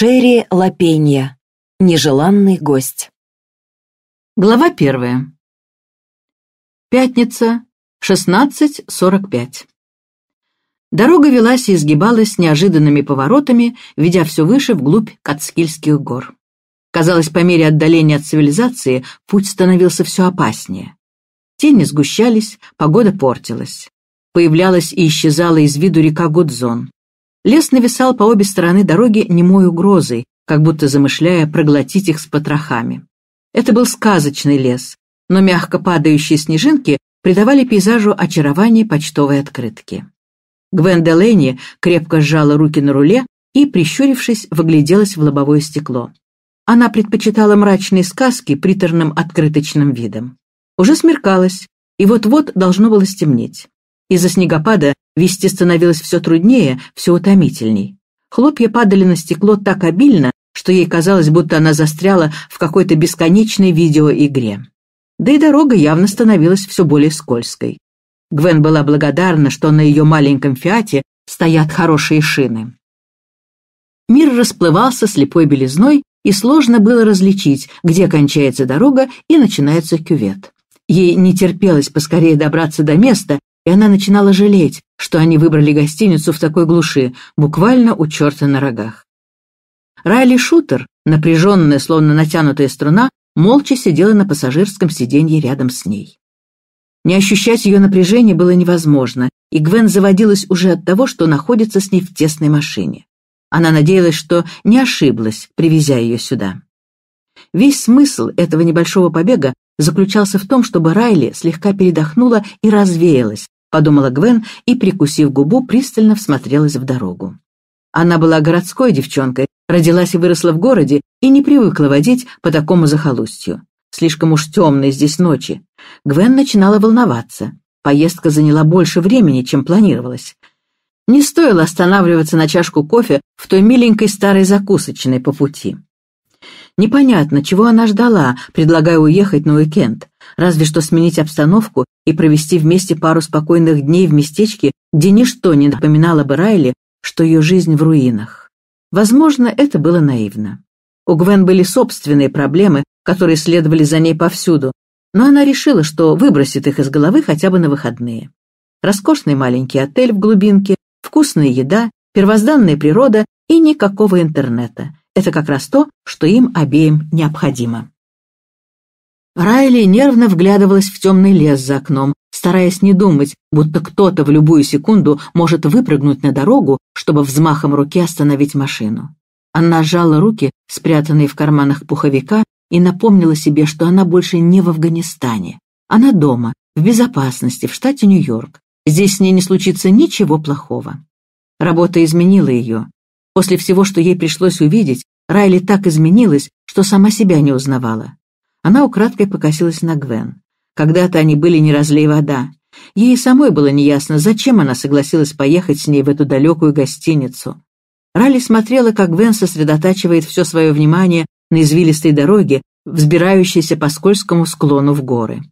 Шерри Лапенья. Нежеланный гость. Глава первая. Пятница, 16.45. Дорога велась и изгибалась неожиданными поворотами, ведя все выше вглубь Кацкильских гор. Казалось, по мере отдаления от цивилизации путь становился все опаснее. Тени сгущались, погода портилась. Появлялась и исчезала из виду река Гудзон. Лес нависал по обе стороны дороги немой угрозой, как будто замышляя проглотить их с потрохами. Это был сказочный лес, но мягко падающие снежинки придавали пейзажу очарование почтовой открытки. Гвен Делэни крепко сжала руки на руле и, прищурившись, выгляделась в лобовое стекло. Она предпочитала мрачные сказки приторным открыточным видом. Уже смеркалось, и вот-вот должно было стемнеть. Из-за снегопада Вести становилось все труднее, все утомительней. Хлопья падали на стекло так обильно, что ей казалось, будто она застряла в какой-то бесконечной видеоигре. Да и дорога явно становилась все более скользкой. Гвен была благодарна, что на ее маленьком «Фиате» стоят хорошие шины. Мир расплывался слепой белизной, и сложно было различить, где кончается дорога и начинается кювет. Ей не терпелось поскорее добраться до места, и она начинала жалеть, что они выбрали гостиницу в такой глуши, буквально у черта на рогах. Райли Шутер, напряженная, словно натянутая струна, молча сидела на пассажирском сиденье рядом с ней. Не ощущать ее напряжение было невозможно, и Гвен заводилась уже от того, что находится с ней в тесной машине. Она надеялась, что не ошиблась, привезя ее сюда. Весь смысл этого небольшого побега заключался в том, чтобы Райли слегка передохнула и развеялась, — подумала Гвен и, прикусив губу, пристально всмотрелась в дорогу. Она была городской девчонкой, родилась и выросла в городе и не привыкла водить по такому захолустью. Слишком уж темные здесь ночи. Гвен начинала волноваться. Поездка заняла больше времени, чем планировалось. Не стоило останавливаться на чашку кофе в той миленькой старой закусочной по пути. Непонятно, чего она ждала, предлагая уехать на уикенд, разве что сменить обстановку и провести вместе пару спокойных дней в местечке, где ничто не напоминало бы Райли, что ее жизнь в руинах. Возможно, это было наивно. У Гвен были собственные проблемы, которые следовали за ней повсюду, но она решила, что выбросит их из головы хотя бы на выходные. Роскошный маленький отель в глубинке, вкусная еда, первозданная природа и никакого интернета. Это как раз то, что им обеим необходимо. Райли нервно вглядывалась в темный лес за окном, стараясь не думать, будто кто-то в любую секунду может выпрыгнуть на дорогу, чтобы взмахом руки остановить машину. Она сжала руки, спрятанные в карманах пуховика, и напомнила себе, что она больше не в Афганистане. Она дома, в безопасности, в штате Нью-Йорк. Здесь с ней не случится ничего плохого. Работа изменила ее. После всего, что ей пришлось увидеть, Райли так изменилась, что сама себя не узнавала. Она украдкой покосилась на Гвен. Когда-то они были не разлей вода. Ей самой было неясно, зачем она согласилась поехать с ней в эту далекую гостиницу. Ралли смотрела, как Гвен сосредотачивает все свое внимание на извилистой дороге, взбирающейся по скользкому склону в горы.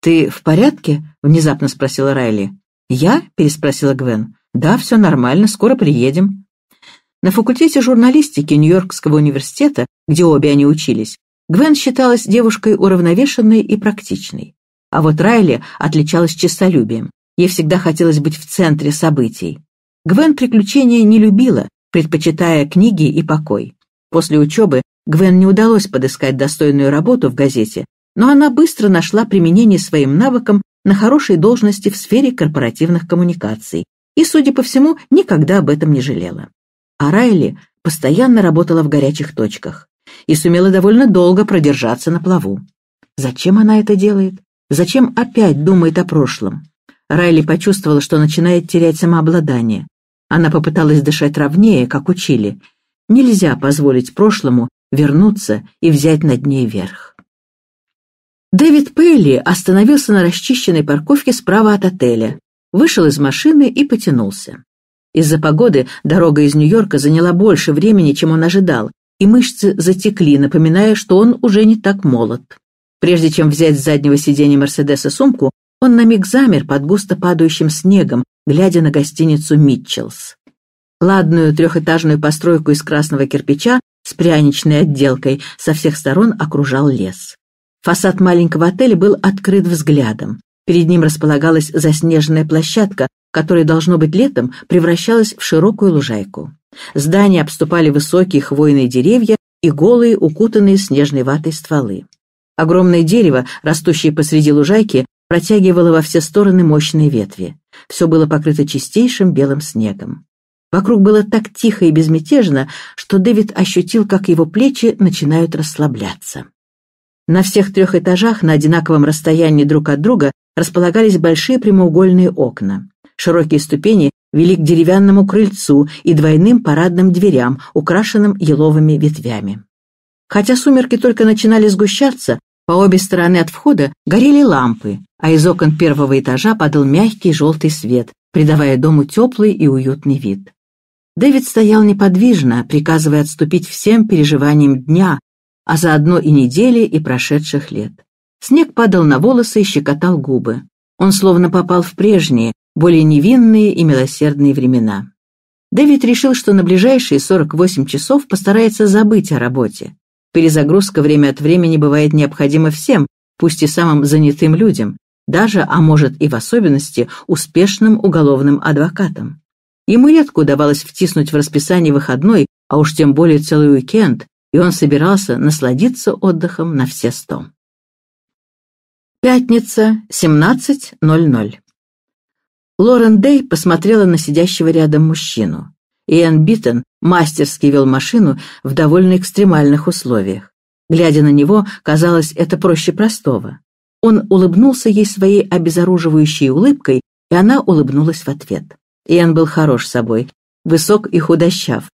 «Ты в порядке?» — внезапно спросила Райли. «Я?» — переспросила Гвен. «Да, все нормально, скоро приедем». На факультете журналистики Нью-Йоркского университета, где обе они учились, Гвен считалась девушкой уравновешенной и практичной. А вот Райли отличалась честолюбием. Ей всегда хотелось быть в центре событий. Гвен приключения не любила, предпочитая книги и покой. После учебы Гвен не удалось подыскать достойную работу в газете, но она быстро нашла применение своим навыкам на хорошей должности в сфере корпоративных коммуникаций и, судя по всему, никогда об этом не жалела. А Райли постоянно работала в горячих точках и сумела довольно долго продержаться на плаву. Зачем она это делает? Зачем опять думает о прошлом? Райли почувствовала, что начинает терять самообладание. Она попыталась дышать ровнее, как учили. Нельзя позволить прошлому вернуться и взять над ней верх. Дэвид Пелли остановился на расчищенной парковке справа от отеля, вышел из машины и потянулся. Из-за погоды дорога из Нью-Йорка заняла больше времени, чем он ожидал, и мышцы затекли, напоминая, что он уже не так молод. Прежде чем взять с заднего сиденья Мерседеса сумку, он на миг замер под густо падающим снегом, глядя на гостиницу «Митчеллс». Ладную трехэтажную постройку из красного кирпича с пряничной отделкой со всех сторон окружал лес. Фасад маленького отеля был открыт взглядом. Перед ним располагалась заснеженная площадка, которая, должно быть, летом превращалась в широкую лужайку. Здания обступали высокие хвойные деревья и голые, укутанные снежной ватой стволы. Огромное дерево, растущее посреди лужайки, протягивало во все стороны мощные ветви. Все было покрыто чистейшим белым снегом. Вокруг было так тихо и безмятежно, что Дэвид ощутил, как его плечи начинают расслабляться. На всех трех этажах на одинаковом расстоянии друг от друга располагались большие прямоугольные окна. Широкие ступени вели к деревянному крыльцу и двойным парадным дверям, украшенным еловыми ветвями. Хотя сумерки только начинали сгущаться, по обе стороны от входа горели лампы, а из окон первого этажа падал мягкий желтый свет, придавая дому теплый и уютный вид. Дэвид стоял неподвижно, приказывая отступить всем переживаниям дня, а заодно и недели, и прошедших лет. Снег падал на волосы и щекотал губы. Он словно попал в прежние, более невинные и милосердные времена. Дэвид решил, что на ближайшие 48 часов постарается забыть о работе. Перезагрузка время от времени бывает необходима всем, пусть и самым занятым людям, даже, а может и в особенности, успешным уголовным адвокатам. Ему редко удавалось втиснуть в расписание выходной, а уж тем более целый уикенд, и он собирался насладиться отдыхом на все сто. Пятница, 17.00. Лорен Дэй посмотрела на сидящего рядом мужчину. Иэн Биттон мастерски вел машину в довольно экстремальных условиях. Глядя на него, казалось, это проще простого. Он улыбнулся ей своей обезоруживающей улыбкой, и она улыбнулась в ответ. Иэн был хорош собой, высок и худощав.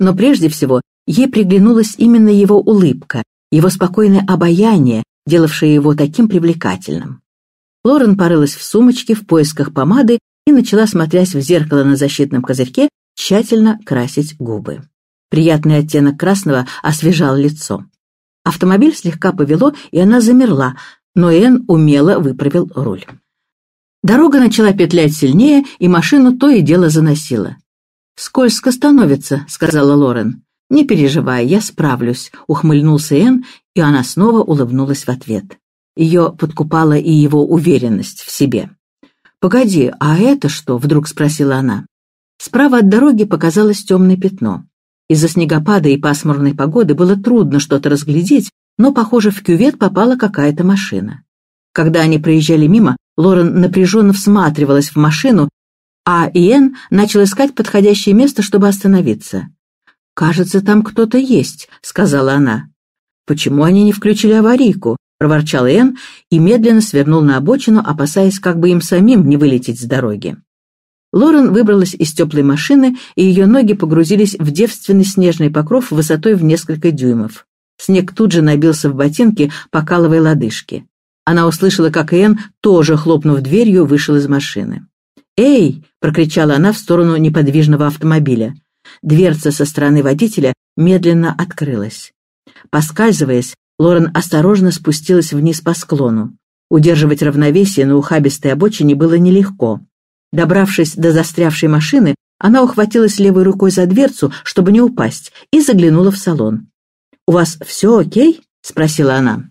Но прежде всего ей приглянулась именно его улыбка, его спокойное обаяние, делавшее его таким привлекательным. Лорен порылась в сумочке в поисках помады и начала, смотрясь в зеркало на защитном козырьке, тщательно красить губы. Приятный оттенок красного освежал лицо. Автомобиль слегка повело, и она замерла, но Энн умело выправил руль. Дорога начала петлять сильнее, и машину то и дело заносило. «Скользко становится», — сказала Лорен. «Не переживай, я справлюсь», — ухмыльнулся Энн, и она снова улыбнулась в ответ. Ее подкупала и его уверенность в себе. «Погоди, а это что?» — вдруг спросила она. Справа от дороги показалось темное пятно. Из-за снегопада и пасмурной погоды было трудно что-то разглядеть, но, похоже, в кювет попала какая-то машина. Когда они проезжали мимо, Лорен напряженно всматривалась в машину, а Иэн начал искать подходящее место, чтобы остановиться. «Кажется, там кто-то есть», — сказала она. «Почему они не включили аварийку? проворчал Энн и медленно свернул на обочину, опасаясь, как бы им самим не вылететь с дороги. Лорен выбралась из теплой машины, и ее ноги погрузились в девственный снежный покров высотой в несколько дюймов. Снег тут же набился в ботинки, покалывая лодыжки. Она услышала, как Энн, тоже хлопнув дверью, вышел из машины. «Эй!» — прокричала она в сторону неподвижного автомобиля. Дверца со стороны водителя медленно открылась. Поскальзываясь, Лорен осторожно спустилась вниз по склону. Удерживать равновесие на ухабистой обочине было нелегко. Добравшись до застрявшей машины, она ухватилась левой рукой за дверцу, чтобы не упасть, и заглянула в салон. «У вас все окей?» — спросила она.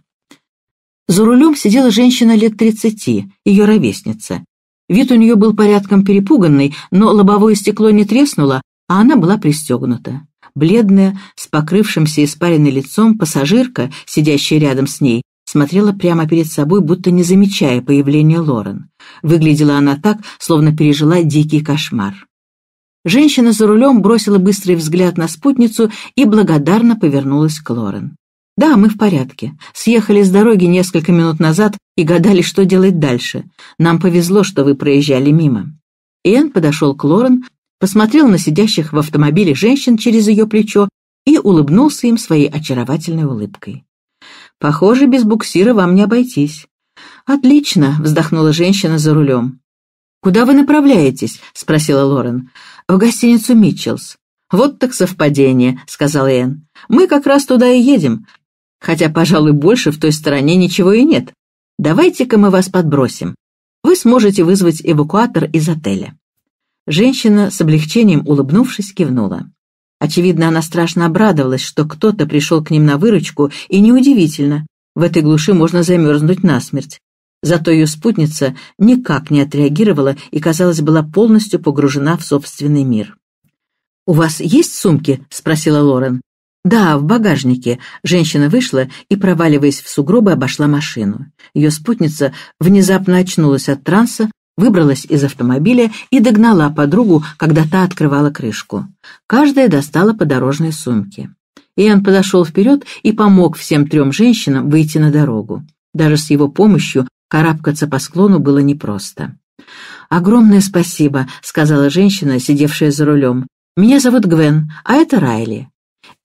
За рулем сидела женщина лет тридцати, ее ровесница. Вид у нее был порядком перепуганный, но лобовое стекло не треснуло, а она была пристегнута. Бледная, с покрывшимся испаренной лицом, пассажирка, сидящая рядом с ней, смотрела прямо перед собой, будто не замечая появления Лорен. Выглядела она так, словно пережила дикий кошмар. Женщина за рулем бросила быстрый взгляд на спутницу и благодарно повернулась к Лорен. «Да, мы в порядке. Съехали с дороги несколько минут назад и гадали, что делать дальше. Нам повезло, что вы проезжали мимо». Иэн подошел к Лорен, посмотрел на сидящих в автомобиле женщин через ее плечо и улыбнулся им своей очаровательной улыбкой. «Похоже, без буксира вам не обойтись». «Отлично», — вздохнула женщина за рулем. «Куда вы направляетесь?» — спросила Лорен. «В гостиницу Митчеллс». «Вот так совпадение», — сказал Энн. «Мы как раз туда и едем. Хотя, пожалуй, больше в той стороне ничего и нет. Давайте-ка мы вас подбросим. Вы сможете вызвать эвакуатор из отеля». Женщина, с облегчением улыбнувшись, кивнула. Очевидно, она страшно обрадовалась, что кто-то пришел к ним на выручку, и неудивительно, в этой глуши можно замерзнуть насмерть. Зато ее спутница никак не отреагировала и, казалось, была полностью погружена в собственный мир. «У вас есть сумки?» — спросила Лорен. «Да, в багажнике». Женщина вышла и, проваливаясь в сугробы, обошла машину. Ее спутница внезапно очнулась от транса, выбралась из автомобиля и догнала подругу, когда та открывала крышку. Каждая достала по дорожной сумке. Иэн подошел вперед и помог всем трем женщинам выйти на дорогу. Даже с его помощью карабкаться по склону было непросто. «Огромное спасибо», — сказала женщина, сидевшая за рулем. «Меня зовут Гвен, а это Райли.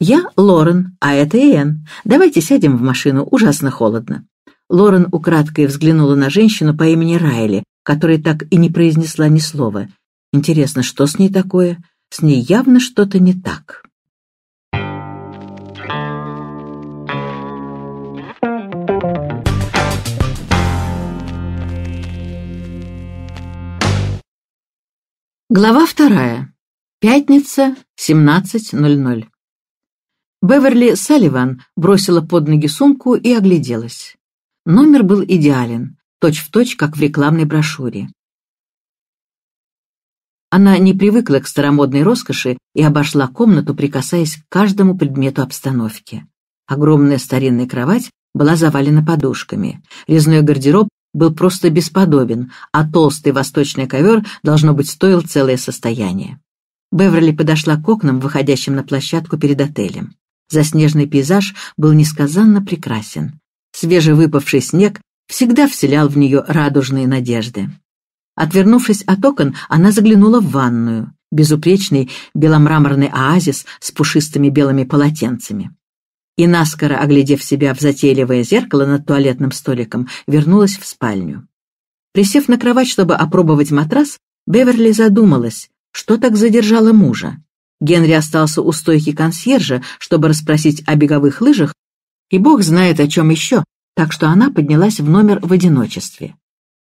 Я Лорен, а это Иэн. Давайте сядем в машину, ужасно холодно». Лорен украдкой взглянула на женщину по имени Райли, которая так и не произнесла ни слова. Интересно, что с ней такое? С ней явно что-то не так. Глава вторая. Пятница, 17.00. Беверли Салливан бросила под ноги сумку и огляделась. Номер был идеален точь-в-точь, как в рекламной брошюре. Она не привыкла к старомодной роскоши и обошла комнату, прикасаясь к каждому предмету обстановки. Огромная старинная кровать была завалена подушками. Резной гардероб был просто бесподобен, а толстый восточный ковер, должно быть, стоил целое состояние. Беверли подошла к окнам, выходящим на площадку перед отелем. Заснеженный пейзаж был несказанно прекрасен. Свежевыпавший снег всегда вселял в нее радужные надежды. Отвернувшись от окон, она заглянула в ванную, безупречный беломраморный оазис с пушистыми белыми полотенцами. И, наскоро оглядев себя в затейливое зеркало над туалетным столиком, вернулась в спальню. Присев на кровать, чтобы опробовать матрас, Беверли задумалась, что так задержало мужа. Генри остался у стойки консьержа, чтобы расспросить о беговых лыжах, и бог знает о чем еще, так что она поднялась в номер в одиночестве.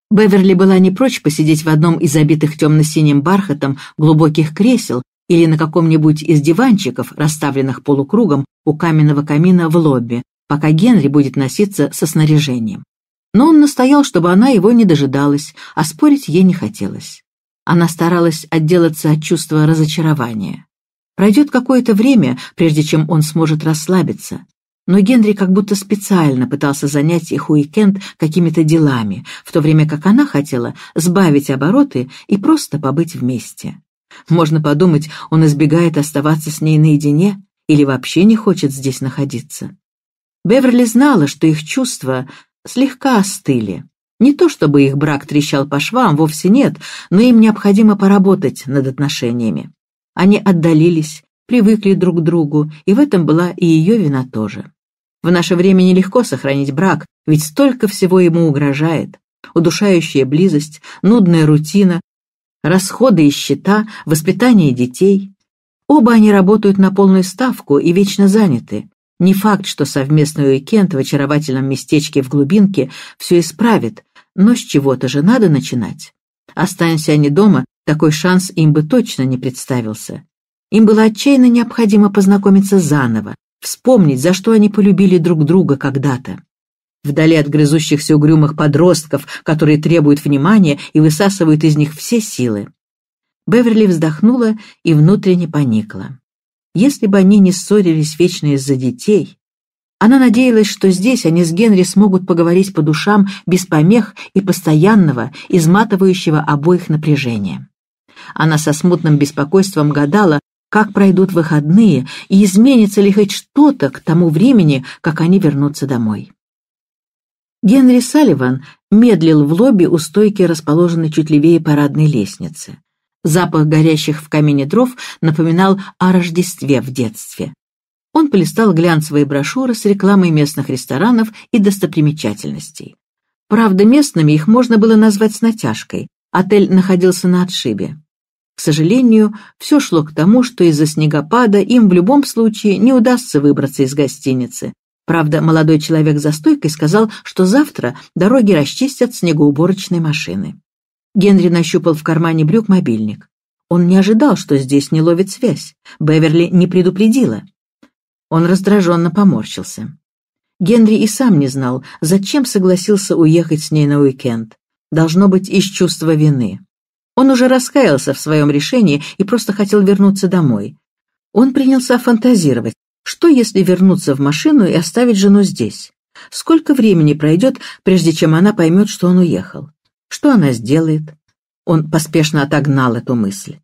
Беверли была не прочь посидеть в одном из обитых темно-синим бархатом глубоких кресел или на каком-нибудь из диванчиков, расставленных полукругом у каменного камина в лобби, пока Генри будет носиться со снаряжением. Но он настоял, чтобы она его не дожидалась, а спорить ей не хотелось. Она старалась отделаться от чувства разочарования. Пройдет какое-то время, прежде чем он сможет расслабиться, но Генри как будто специально пытался занять их уикенд какими-то делами, в то время как она хотела сбавить обороты и просто побыть вместе. Можно подумать, он избегает оставаться с ней наедине или вообще не хочет здесь находиться. Беверли знала, что их чувства слегка остыли. Не то чтобы их брак трещал по швам, вовсе нет, но им необходимо поработать над отношениями. Они отдалились, привыкли друг к другу, и в этом была и ее вина тоже. В наше время нелегко сохранить брак, ведь столько всего ему угрожает. Удушающая близость, нудная рутина, расходы и счета, воспитание детей. Оба они работают на полную ставку и вечно заняты. Не факт, что совместный уикенд в очаровательном местечке в глубинке все исправит, но с чего-то же надо начинать. Останься они дома, такой шанс им бы точно не представился. Им было отчаянно необходимо познакомиться заново, вспомнить, за что они полюбили друг друга когда-то. Вдали от грызущихся угрюмых подростков, которые требуют внимания и высасывают из них все силы. Беверли вздохнула и внутренне поникла. Если бы они не ссорились вечно из-за детей... Она надеялась, что здесь они с Генри смогут поговорить по душам без помех и постоянного, изматывающего обоих напряжения. Она со смутным беспокойством гадала, как пройдут выходные и изменится ли хоть что-то к тому времени, как они вернутся домой. Генри Салливан медлил в лобби у стойки, расположенной чуть левее парадной лестницы. Запах горящих в камине дров напоминал о Рождестве в детстве. Он полистал глянцевые брошюры с рекламой местных ресторанов и достопримечательностей. Правда, местными их можно было назвать с натяжкой. Отель находился на отшибе. К сожалению, все шло к тому, что из-за снегопада им в любом случае не удастся выбраться из гостиницы. Правда, молодой человек за стойкой сказал, что завтра дороги расчистят снегоуборочной машины. Генри нащупал в кармане брюк мобильник. Он не ожидал, что здесь не ловит связь. Беверли не предупредила. Он раздраженно поморщился. Генри и сам не знал, зачем согласился уехать с ней на уикенд. Должно быть, из чувства вины. Он уже раскаялся в своем решении и просто хотел вернуться домой. Он принялся фантазировать, что если вернуться в машину и оставить жену здесь? Сколько времени пройдет, прежде чем она поймет, что он уехал? Что она сделает? Он поспешно отогнал эту мысль.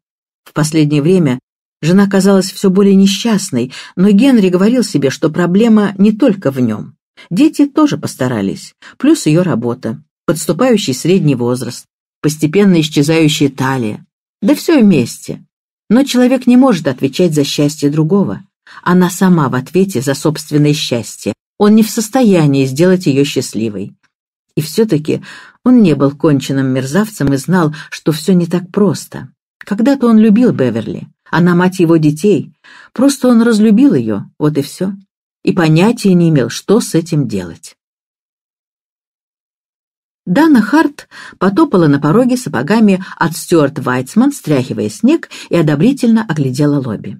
В последнее время жена казалась все более несчастной, но Генри говорил себе, что проблема не только в нем. Дети тоже постарались, плюс ее работа, подступающий средний возраст, постепенно исчезающая талия. Да все вместе. Но человек не может отвечать за счастье другого. Она сама в ответе за собственное счастье. Он не в состоянии сделать ее счастливой. И все-таки он не был конченным мерзавцем и знал, что все не так просто. Когда-то он любил Беверли. Она мать его детей. Просто он разлюбил ее, вот и все. И понятия не имел, что с этим делать. Дана Харт потопала на пороге сапогами от Стюарт Вайцман, стряхивая снег, и одобрительно оглядела лобби.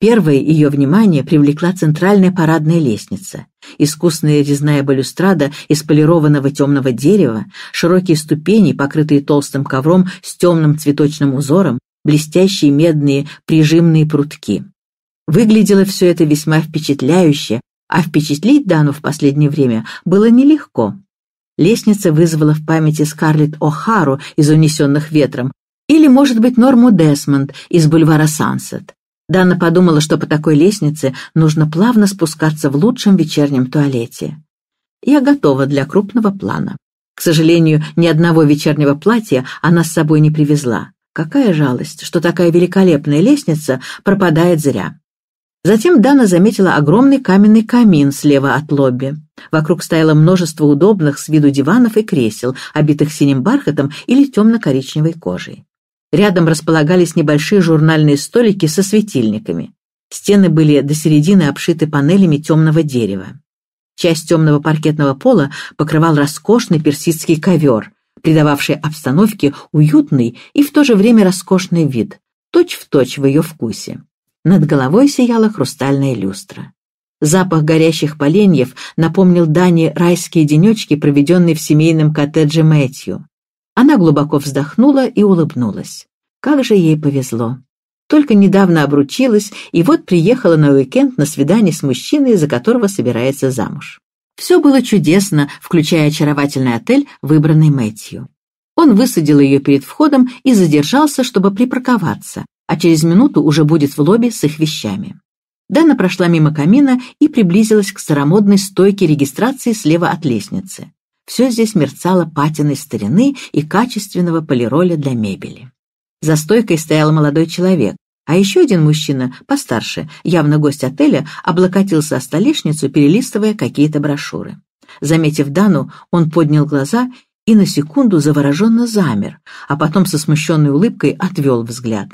Первое ее внимание привлекла центральная парадная лестница. Искусная резная балюстрада из полированного темного дерева, широкие ступени, покрытые толстым ковром с темным цветочным узором, блестящие медные прижимные прутки. Выглядело все это весьма впечатляюще, а впечатлить Дану в последнее время было нелегко лестница вызвала в памяти Скарлетт О'Хару из «Унесенных ветром», или, может быть, Норму Десмонд из «Бульвара Сансет». Дана подумала, что по такой лестнице нужно плавно спускаться в лучшем вечернем туалете. «Я готова для крупного плана». К сожалению, ни одного вечернего платья она с собой не привезла. Какая жалость, что такая великолепная лестница пропадает зря. Затем Дана заметила огромный каменный камин слева от лобби. Вокруг стояло множество удобных с виду диванов и кресел, обитых синим бархатом или темно-коричневой кожей. Рядом располагались небольшие журнальные столики со светильниками. Стены были до середины обшиты панелями темного дерева. Часть темного паркетного пола покрывал роскошный персидский ковер, придававший обстановке уютный и в то же время роскошный вид, точь-в-точь точь в ее вкусе. Над головой сияла хрустальная люстра. Запах горящих поленьев напомнил Дане райские денечки, проведенные в семейном коттедже Мэтью. Она глубоко вздохнула и улыбнулась. Как же ей повезло. Только недавно обручилась, и вот приехала на уикенд на свидание с мужчиной, за которого собирается замуж. Все было чудесно, включая очаровательный отель, выбранный Мэтью. Он высадил ее перед входом и задержался, чтобы припарковаться, а через минуту уже будет в лобби с их вещами. Дана прошла мимо камина и приблизилась к старомодной стойке регистрации слева от лестницы. Все здесь мерцало патиной старины и качественного полироля для мебели. За стойкой стоял молодой человек, а еще один мужчина, постарше, явно гость отеля, облокотился о столешницу, перелистывая какие-то брошюры. Заметив Дану, он поднял глаза и на секунду завороженно замер, а потом со смущенной улыбкой отвел взгляд.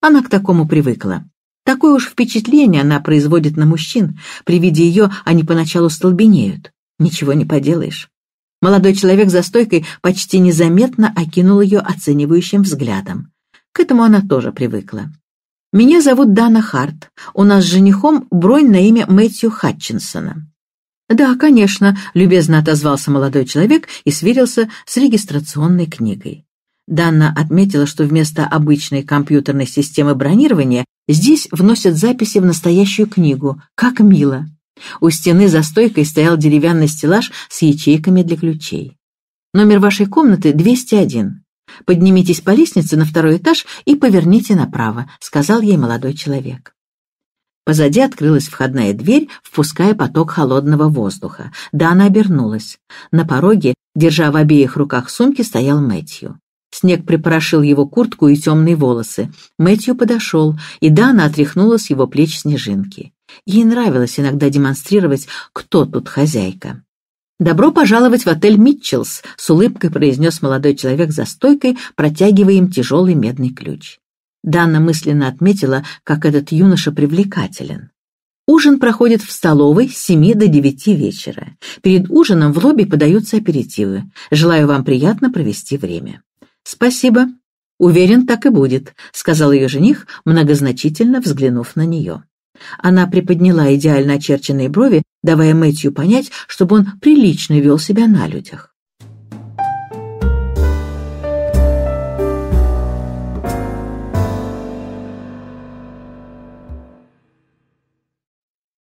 Она к такому привыкла. Такое уж впечатление она производит на мужчин. При виде ее они поначалу столбенеют. Ничего не поделаешь. Молодой человек за стойкой почти незаметно окинул ее оценивающим взглядом. К этому она тоже привыкла. «Меня зовут Дана Харт. У нас с женихом бронь на имя Мэтью Хатчинсона». «Да, конечно», — любезно отозвался молодой человек и сверился с регистрационной книгой. Данна отметила, что вместо обычной компьютерной системы бронирования Здесь вносят записи в настоящую книгу. Как мило. У стены за стойкой стоял деревянный стеллаж с ячейками для ключей. Номер вашей комнаты 201. Поднимитесь по лестнице на второй этаж и поверните направо», — сказал ей молодой человек. Позади открылась входная дверь, впуская поток холодного воздуха. Дана обернулась. На пороге, держа в обеих руках сумки, стоял Мэтью. Снег припорошил его куртку и темные волосы. Мэтью подошел, и Дана отряхнула с его плеч снежинки. Ей нравилось иногда демонстрировать, кто тут хозяйка. «Добро пожаловать в отель Митчелс», — с улыбкой произнес молодой человек за стойкой, протягивая им тяжелый медный ключ. Дана мысленно отметила, как этот юноша привлекателен. Ужин проходит в столовой с 7 до 9 вечера. Перед ужином в лобби подаются аперитивы. Желаю вам приятно провести время. «Спасибо. Уверен, так и будет», — сказал ее жених, многозначительно взглянув на нее. Она приподняла идеально очерченные брови, давая Мэтью понять, чтобы он прилично вел себя на людях.